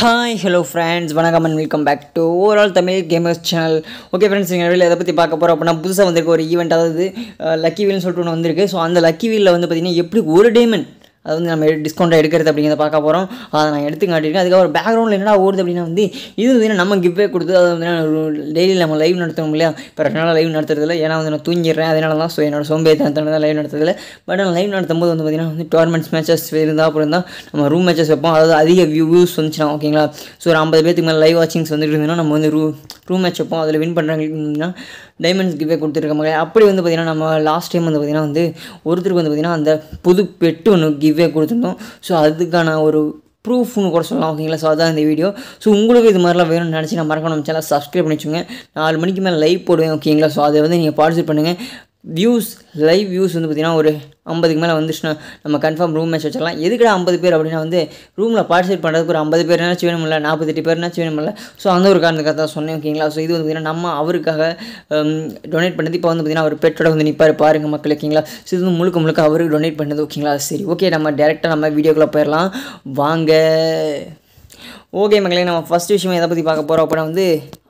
hi hello friends வணக்கம் and welcome back to overall Tamil gamers channel okay friends நீங்கள் வெளியில் எதை பற்றி பார்க்க போகிறோம் அப்படின்னா புதுசாக வந்திருக்கு ஒரு ஈவெண்ட் அதாவது லக்கி வீல்னு சொல்லிட்டு ஒன்று வந்திருக்கு ஸோ அந்த லக்கி வீலில் வந்து பார்த்திங்கன்னா எப்படி ஒரு டைமண்ட் அது வந்து நம்ம டிஸ்கவுண்ட்டாக எடுக்கிறது அப்படிங்கிறத பார்க்க போகிறோம் அதை நான் எடுத்து காட்டியிருக்கேன் அதுக்கப்புறம் பேக்ரவுண்டில் என்னடா ஓடுது அப்படின்னா வந்து இது வந்து நம்ம கிஃப்டே கொடுத்து அது வந்து டெய்லி நம்ம லைவ் நடத்தணும் இல்லையா இப்போ ரெண்டு நாள் லைவ் இல்லை ஏன்னா வந்து நான் தூங்கிடுறேன் அதனால தான் ஸோ என்னோட சோம்பேறித்தனத்தான தான் லைவ் நடத்துறதில்ல பட் நான் லைவ் நடத்தும் போது வந்து பார்த்திங்கன்னா வந்து டோர்னமெண்ட்ஸ் மேட்சஸ் இருந்தால் அப்புறம் தான் நம்ம ரூம் மேட்சஸ் வைப்போம் அதாவது அதிக வியூஸ் வந்துச்சுன்னா ஓகேங்களா ஸோ ஒரு ஐம்பது பேருக்கு மேலே லைவ் வாட்சிங்ஸ் வந்துட்டு இருந்தோம்னா நம்ம வந்து ரூ ரூம் மேட்ச் வைப்போம் அதில் வின் பண்ணுறாங்கன்னா டைமண்ட்ஸ் கிஃபே கொடுத்துருக்க அப்படி வந்து பார்த்திங்கன்னா நம்ம லாஸ்ட் டைம் வந்து பார்த்திங்கன்னா வந்து ஒருத்தருக்கு வந்து பார்த்திங்கன்னா அந்த புது பெட்டு ஒன்று கிவ்வே கொடுத்துருந்தோம் ஸோ அதுக்கான ஒரு ப்ரூஃப்னு கூட சொல்லலாம் ஓகேங்களா ஸோ அதான் இந்த வீடியோ ஸோ உங்களுக்கு இது மாதிரிலாம் வேணும்னு நினச்சி நான் மறக்கணும் சேனல் சப்ஸ்கிரைப் பண்ணி வச்சுங்க நாலு மணிக்கு மேலே லைவ் போடுவேன் ஓகேங்களா ஸோ அதை வந்து நீங்கள் பார்ட்டிசிபேட் பண்ணுங்கள் வியூஸ் லைவ் வியூஸ் வந்து பார்த்திங்கன்னா ஒரு ஐம்பதுக்கு மேலே வந்துச்சுன்னா நம்ம கன்ஃபார்ம் ரூம் மேட்ச் வச்சிடலாம் எதுக்கடா ஐம்பது பேர் அப்படின்னா வந்து ரூமில் பார்ட்டிசிபேட் பண்ணுறதுக்கு ஒரு ஐம்பது பேர்னாச்சும் வேணுமில்ல நாற்பத்தெட்டு பேர்னாச்சும் வேணுமில்ல ஸோ அந்த ஒரு காரணத்துக்காக தான் சொன்னேன் ஓகேங்களா ஸோ இது வந்து பார்த்திங்கன்னா நம்ம அவருக்காக டொனேட் பண்ணது இப்போ வந்து பார்த்திங்கன்னா அவர் பெட்டோட வந்து நிற்பார் பாருங்கள் மக்கள் ஓகேங்களா ஸோ இது வந்து முழுக்க முழுக்க அவருக்கு டொனேட் பண்ணுறது ஓகேங்களா சரி ஓகே நம்ம டேரெக்டாக நம்ம வீடியோக்குள்ளே போயிடலாம் வாங்க ஓகே மக்களே நம்ம ஃபஸ்ட் விஷயம் எதை பற்றி பார்க்க போகிறோம் அப்படின்னா வந்து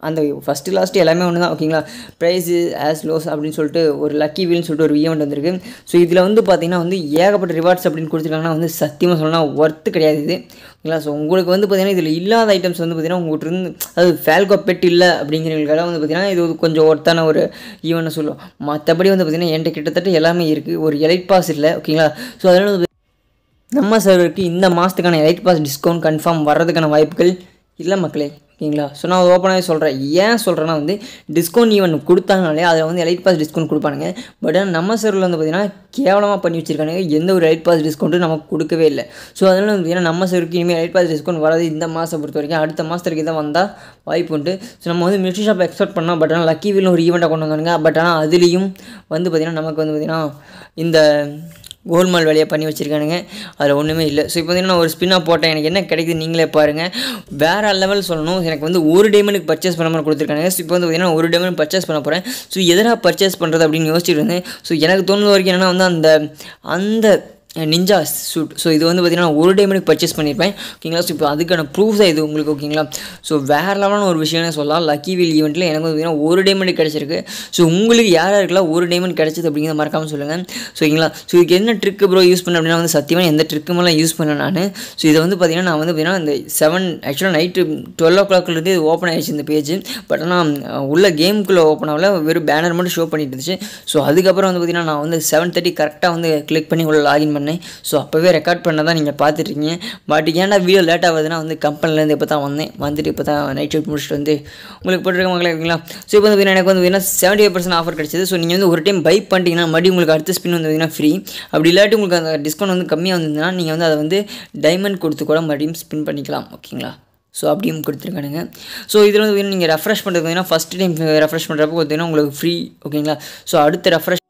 அந்த ஃபஸ்ட்டு லாஸ்ட்டு எல்லாமே ஒன்று தான் ஓகேங்களா ப்ரைஸு ஆஸ் லோஸ் அப்படின்னு சொல்லிட்டு ஒரு லக்கி வீல்னு சொல்லிட்டு ஒரு ஈவெண்ட் வந்திருக்கு ஸோ இதில் வந்து பார்த்திங்கன்னா வந்து ஏகப்பட்ட ரிவார்ட்ஸ் அப்படின்னு கொடுத்துருக்காங்கன்னா வந்து சத்தியமாக சொன்னால் ஒர்த்து கிடையாது இது ஓகேங்களா ஸோ உங்களுக்கு வந்து பார்த்திங்கன்னா இதில் இல்லாத ஐட்டம்ஸ் வந்து பார்த்திங்கன்னா உங்கள்கிட்ட இருந்து அது ஃபேல்கோ பெட் இல்லை அப்படிங்கிறவங்களுக்கெல்லாம் வந்து பார்த்திங்கன்னா இது கொஞ்சம் ஒர்த்தான ஒரு ஈவெண்ட்டை சொல்லுவோம் மற்றபடி வந்து பார்த்திங்கன்னா என்கிட்ட கிட்டத்தட்ட எல்லாமே இருக்குது ஒரு எலைட் பாஸ் இல்லை ஓகேங்களா ஸோ அதனால் நம்ம சர்வருக்கு இந்த மாதத்துக்கான எலைட் பாஸ் டிஸ்கவுண்ட் கன்ஃபார்ம் வர்றதுக்கான வாய்ப்புகள் இல்லை மக்களே ஓகேங்களா ஸோ நான் ஓப்பனாகவே சொல்கிறேன் ஏன் சொல்கிறேன்னா வந்து டிஸ்கவுண்ட் ஈவன் கொடுத்தாங்கனாலே அதில் வந்து எலைட் பாஸ் டிஸ்கவுண்ட் கொடுப்பானுங்க பட் ஆனால் நம்ம சர்வில் வந்து பார்த்திங்கன்னா கேவலமாக பண்ணி வச்சிருக்கானுங்க எந்த ஒரு எலைட் பாஸ் டிஸ்கவுண்ட்டும் நமக்கு கொடுக்கவே இல்லை ஸோ அதனால் வந்து பார்த்திங்கன்னா நம்ம சர்வுக்கு இனிமேல் எலைட் பாஸ் டிஸ்கவுண்ட் வராது இந்த மாதம் பொறுத்த வரைக்கும் அடுத்த மாதத்துக்கு தான் வந்தால் வாய்ப்பு உண்டு ஸோ நம்ம வந்து மிஸ்ட்ரி ஷாப் எக்ஸ்பெக்ட் பண்ணோம் பட் ஆனால் லக்கி வீலும் ஒரு ஈவெண்ட்டாக கொண்டு வந்தானுங்க பட் ஆனால் அதுலேயும் வந்து பார்த்திங்கன்னா நமக்கு வந்து பார்த்திங்கன்னா இந்த கோல்மால் வேலையாக பண்ணி வச்சுருக்கானுங்க அதில் ஒன்றுமே இல்லை ஸோ இப்போ வந்து நான் ஒரு ஸ்பின்னாக போட்டேன் எனக்கு என்ன கிடைக்குது நீங்களே பாருங்கள் வேறு லெவல் சொல்லணும் எனக்கு வந்து ஒரு டைமண்டுக்கு பர்ச்சேஸ் பண்ண மாதிரி கொடுத்துருக்காங்க ஸோ இப்போ வந்து பார்த்திங்கன்னா ஒரு டைமண்ட் பர்ச்சேஸ் பண்ண போகிறேன் ஸோ எதனா பர்ச்சேஸ் பண்ணுறது அப்படின்னு யோசிச்சுட்டு இருந்தேன் ஸோ எனக்கு தோணுது வரைக்கும் என்னென்னா வந்து அந்த அந்த நிஞ்சா சூட் ஸோ இது வந்து பார்த்திங்கன்னா ஒரு டைமுக்கு பர்ச்சேஸ் பண்ணியிருப்பேன் ஓகேங்களா ஸோ இப்போ அதுக்கான ப்ரூஃப் தான் இது உங்களுக்கு ஓகேங்களா ஸோ வேறு லெவலான ஒரு விஷயம்னு சொல்லலாம் லக்கி வீல் ஈவெண்ட்டில் எனக்கு வந்து பார்த்திங்கன்னா ஒரு டைமண்ட் கிடச்சிருக்கு ஸோ உங்களுக்கு யார் இருக்கலாம் ஒரு டைமண்ட் கிடச்சிது அப்படிங்கிறத மறக்காமல் சொல்லுங்கள் ஸோ ஓகேங்களா ஸோ இதுக்கு என்ன ட்ரிக் ப்ரோ யூஸ் பண்ண அப்படின்னா வந்து சத்தியமாக எந்த ட்ரிக்குமெல்லாம் யூஸ் பண்ணேன் நான் ஸோ இதை வந்து பார்த்திங்கன்னா நான் வந்து பார்த்திங்கன்னா இந்த செவன் ஆக்சுவலாக நைட்டு டுவெல் ஓ கிளாக்லேருந்து இது ஓப்பன் ஆகிடுச்சு இந்த பேஜ் பட் ஆனால் உள்ள கேமுக்குள்ளே ஓப்பன் ஆகல வெறும் பேனர் மட்டும் ஷோ பண்ணிட்டு இருந்துச்சு ஸோ அதுக்கப்புறம் வந்து பார்த்திங்கன்னா நான் வந்து செவன் தேர்ட்டி கரெக்டாக வந்து கிளிக் பண்ணி உள்ள லாகின் பண்ணேன் சொன்னேன் ஸோ அப்போவே ரெக்கார்ட் பண்ண தான் நீங்கள் பார்த்துருக்கீங்க பட் ஏன்னா வீடியோ லேட் ஆகுதுன்னா வந்து கம்பெனிலேருந்து இப்போ தான் வந்தேன் வந்துட்டு இப்போ தான் நைட் ஷூட் முடிச்சுட்டு வந்து உங்களுக்கு போட்டிருக்க மக்களே இருக்கீங்களா ஸோ இப்போ வந்து எனக்கு வந்து பார்த்தீங்கன்னா செவன்ட்டி ஃபைவ் பர்சன்ட் ஆஃபர் கிடச்சிது ஸோ நீங்கள் வந்து ஒரு டைம் பை பண்ணிட்டீங்கன்னா மறுபடியும் உங்களுக்கு அடுத்த ஸ்பின் வந்து பார்த்தீங்கன்னா ஃப்ரீ அப்படி இல்லாட்டி உங்களுக்கு அந்த டிஸ்கவுண்ட் வந்து கம்மியாக வந்ததுன்னா நீங்கள் வந்து அதை வந்து டைமண்ட் கொடுத்து கூட மறுபடியும் ஸ்பின் பண்ணிக்கலாம் ஓகேங்களா ஸோ அப்படியும் கொடுத்துருக்கானுங்க ஸோ இதில் வந்து நீங்கள் ரெஃப்ரெஷ் பண்ணுறது பார்த்தீங்கன்னா ஃபஸ்ட் டைம் ரெஃப்ரெஷ் பண்ணுறப்போ பார்த்தீங்கன்னா உங்களுக்கு ஃப்ரீ ஓகேங்களா ஸோ அடுத்த ரெஃப்ரெஷ்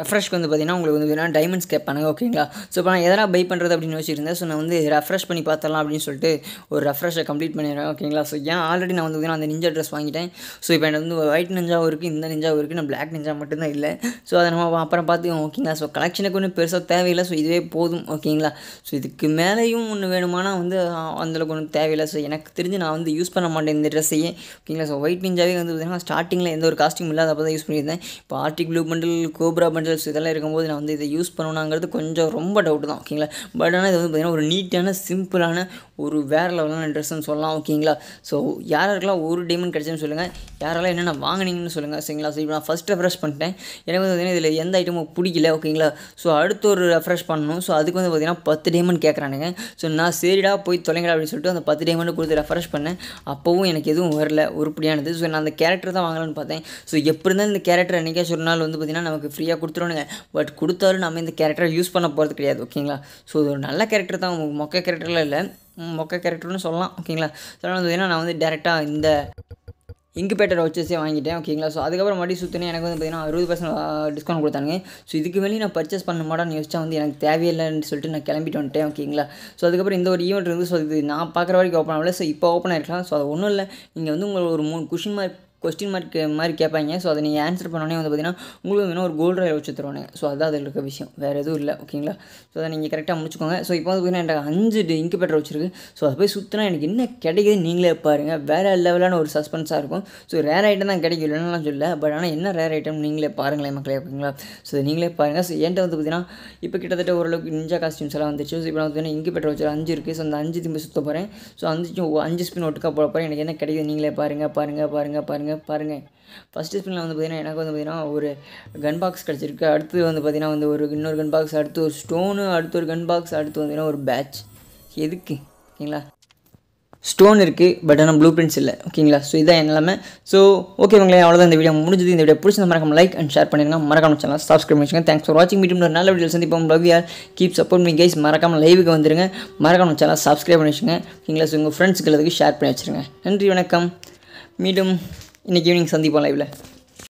ரெஃப்ரெஷ் வந்து பார்த்திங்கன்னா உங்களுக்கு வந்து வேணால் டைமண்ட்ஸ் கேட்பானுங்க ஓகேங்களா ஸோ இப்போ நான் எதனா பை பண்ணுறது அப்படின்னு வச்சுருந்தேன் ஸோ நான் வந்து ரெஃப்ரெஷ் பண்ணி பார்த்தலாம் அப்படின்னு சொல்லிட்டு ஒரு ரெஃப்ரெஷை கம்ப்ளீட் பண்ணிடுறேன் ஓகேங்களா ஸோ ஏன் ஆல்ரெடி நான் வந்து அந்த நிஞ்சா ட்ரெஸ் வாங்கிட்டேன் ஸோ இப்போ எனக்கு வந்து ஒயிட் நிஞ்சாவும் இருக்குது இந்த நிஞ்சாவும் இருக்குது நான் பிளாக் நிஞ்சா மட்டும்தான் இல்லை ஸோ அதை நம்ம அப்புறம் பார்த்து ஓகேங்களா ஸோ கலெக்ஷனுக்கு ஒன்றும் பெருசாக தேவையில்லை ஸோ இதுவே போதும் ஓகேங்களா ஸோ இதுக்கு மேலேயும் ஒன்று வேணுமானா வந்து அந்தளவுக்கு ஒன்றும் தேவையில்லை ஸோ எனக்கு தெரிஞ்சு நான் வந்து யூஸ் பண்ண மாட்டேன் இந்த ட்ரெஸ்ஸையே ஓகேங்களா ஸோ ஒயிட் நிஞ்சாவே வந்து பார்த்திங்கன்னா ஸ்டார்டிங்கில் எந்த ஒரு காஸ்டியூம் இல்லாத அப்போ தான் யூஸ் பண்ணியிருந்தேன் இப்போ arctic blue bundle cobra bundle metals இதெல்லாம் இருக்கும்போது நான் வந்து இதை யூஸ் பண்ணணுங்கிறது கொஞ்சம் ரொம்ப டவுட் தான் ஓகேங்களா பட் ஆனால் இது வந்து பார்த்திங்கன்னா ஒரு நீட்டான சிம்பிளான ஒரு வேறு லெவலான ட்ரெஸ்ஸுன்னு சொல்லலாம் ஓகேங்களா ஸோ யாரெல்லாம் ஒரு டைமண்ட் கிடச்சேன்னு சொல்லுங்கள் யாரெல்லாம் என்னென்ன வாங்கினீங்கன்னு சொல்லுங்கள் சரிங்களா ஸோ இப்போ நான் ஃபஸ்ட் ரெஃப்ரெஷ் பண்ணிட்டேன் எனக்கு வந்து பார்த்திங்கன்னா இதில் எந்த ஐட்டமும் பிடிக்கல ஓகேங்களா ஸோ அடுத்து ஒரு ரெஃப்ரெஷ் பண்ணணும் ஸோ அதுக்கு வந்து பார்த்திங்கன்னா பத்து டைமண்ட் கேட்குறானுங்க ஸோ நான் சரிடா போய் தொலைங்கடா அப்படின்னு சொல்லிட்டு அந்த பத்து டைமண்ட் கொடுத்து ரெஃப்ரெஷ் பண்ணேன் அப்போவும் எனக்கு எதுவும் வரல உருப்படியானது ஸோ நான் அந்த கேரக்டர் தான் வாங்கலான்னு பார்த்தேன் ஸோ எப்படி இருந்தாலும் இந்த கேரக்டர் என்றைக்காச்சும் ஒரு நாள் வந்து பார்த்திங்கன்னா நமக்கு ஃப்ரீயாக கொடுத்து கொடுத்துருவானுங்க பட் கொடுத்தாலும் நம்ம இந்த கேரக்டரை யூஸ் பண்ண போகிறது கிடையாது ஓகேங்களா ஸோ இது ஒரு நல்ல கேரக்டர் தான் மொக்க கேரக்டர்லாம் இல்லை மொக்க கேரக்டர்னு சொல்லலாம் ஓகேங்களா சொல்லலாம் பார்த்தீங்கன்னா நான் வந்து டேரெக்டாக இந்த இன்குபேட்டர் வச்சஸே வாங்கிட்டேன் ஓகேங்களா ஸோ அதுக்கப்புறம் மறுபடியும் சுற்றினே எனக்கு வந்து பார்த்தீங்கன்னா அறுபது பர்சன்ட் டிஸ்கவுண்ட் கொடுத்தாங்க ஸோ இதுக்கு வெளியே நான் பர்ச்சேஸ் பண்ண மாட்டேன்னு யோசிச்சா வந்து எனக்கு தேவையில்லைன்னு சொல்லிட்டு நான் கிளம்பிட்டு வந்துட்டேன் ஓகேங்களா ஸோ அதுக்கப்புறம் இந்த ஒரு ஈவெண்ட் இருந்து ஸோ இது நான் பார்க்குற வரைக்கும் ஓப்பன் ஆகல ஸோ இப்போ ஓப்பன் ஆகிருக்கலாம் ஸோ அது ஒன்றும் இல்லை நீங்கள் வந்து உங்களுக்கு ஒரு மூணு குஷின் மாதிரி கொஸ்டின் மார்க் மாதிரி கேட்பாங்க ஸோ அதை நீங்கள் ஆன்சர் பண்ணோன்னே வந்து பார்த்தீங்கன்னா உங்களுக்கு வந்து ஒரு கோல்டு ராயில் வச்சு தருவானே ஸோ அதுதான் அதில் இருக்க விஷயம் வேறு எதுவும் இல்லை ஓகேங்களா ஸோ அதை நீங்கள் கரெக்டாக முடிச்சுக்கோங்க ஸோ இப்போ வந்து பார்த்தீங்கன்னா எனக்கு அஞ்சு இங்கு பெட்டர் வச்சிருக்கு ஸோ அதை போய் சுற்றினா எனக்கு என்ன கிடைக்குது நீங்களே பாருங்கள் வேறு லெவலான ஒரு சஸ்பென்ஸாக இருக்கும் ஸோ ரேர் ஐட்டம் தான் கிடைக்கும் இல்லைன்னா சொல்ல பட் ஆனால் என்ன ரேர் ஐட்டம் நீங்களே பாருங்களேன் மக்களே ஓகேங்களா ஸோ நீங்களே பாருங்கள் ஸோ என்கிட்ட வந்து பார்த்தீங்கன்னா இப்போ கிட்டத்தட்ட ஓரளவுக்கு நிஞ்சா காஸ்டியூம்ஸ் எல்லாம் வந்துச்சு ஸோ இப்போ வந்து இங்கு பெட்டர் வச்சு அஞ்சு இருக்குது ஸோ அந்த அஞ்சு திரும்பி சுற்ற போகிறேன் ஸோ அஞ்சு அஞ்சு ஸ்பின் ஒட்டுக்கா போட போகிறேன் எனக்கு என்ன கிடைக்குது நீங்களே பாருங்கள் பாருங்கள் பாருங்கள் பாருங்கள் பாருங்கள் ஃபஸ்ட்டு ஸ்பின்ல வந்து பார்த்தீங்கன்னா எனக்கு வந்து பார்த்தீங்கன்னா ஒரு கன் பாக்ஸ் கிடச்சிருக்கு அடுத்து வந்து பார்த்தீங்கன்னா வந்து ஒரு இன்னொரு கன் பாக்ஸ் அடுத்து ஒரு ஸ்டோனு அடுத்து ஒரு கன் பாக்ஸ் அடுத்து வந்து ஒரு பேட்ச் எதுக்கு ஓகேங்களா ஸ்டோன் இருக்குது பட் ஆனால் ப்ளூ பிரிண்ட்ஸ் இல்லை ஓகேங்களா ஸோ இதான் என் எல்லாமே ஸோ ஓகே உங்களே அவ்வளோதான் இந்த வீடியோ முடிஞ்சது இந்த வீடியோ பிடிச்ச மறக்காம லைக் அண்ட் ஷேர் பண்ணிருங்க மறக்காம சேனல் சப்ஸ்கிரைப் பண்ணிச்சுங்க தேங்க்ஸ் ஃபார் வாட்சிங் மீடியம் நல்ல வீடியோ சந்திப்போம் லவ் யார் கீப் சப்போர்ட் மீ கைஸ் மறக்காம லைவுக்கு வந்துருங்க மறக்காம சேனல் சப்ஸ்கிரைப் பண்ணி வச்சுங்க ஓகேங்களா ஸோ உங்கள் ஃப்ரெண்ட்ஸ்களுக்கு ஷேர் பண்ணி வச்சுருங்க நன்றி வணக்கம் மீண்டும் இன்றைக்கி ஈவினிங் சந்திப்போம் லைவில்